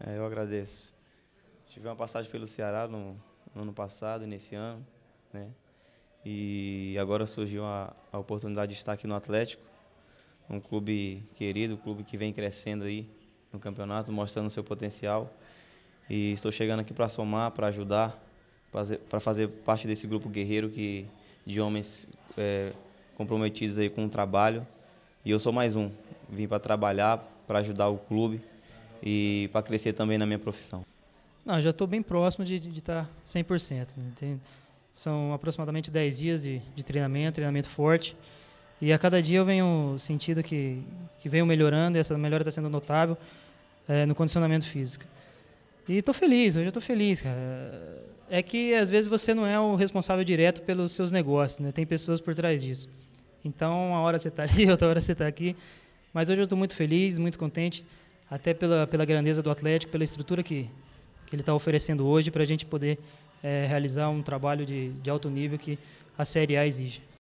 É, eu agradeço. Tive uma passagem pelo Ceará no, no ano passado e nesse ano, né? E agora surgiu a, a, oportunidade de estar aqui no Atlético, um clube querido, um clube que vem crescendo aí no campeonato, mostrando o seu potencial. E estou chegando aqui para somar, para ajudar, para fazer parte desse grupo guerreiro que de homens é, comprometidos aí com o trabalho. E eu sou mais um. Vim para trabalhar, para ajudar o clube, e para crescer também na minha profissão. Não, já estou bem próximo de estar tá 100%. Né? Tem, são aproximadamente 10 dias de, de, treinamento, treinamento forte. E a cada dia eu venho sentindo que, que venho melhorando e essa melhora está sendo notável é, no condicionamento físico. E estou feliz, hoje eu estou feliz, cara. É que às vezes você não é o responsável direto pelos seus negócios, né? tem pessoas por trás disso. Então, uma hora você está ali, outra hora você está aqui. Mas hoje eu estou muito feliz, muito contente até pela, pela grandeza do Atlético, pela estrutura que, que ele está oferecendo hoje, para a gente poder é, realizar um trabalho de, de alto nível que a Série A exige.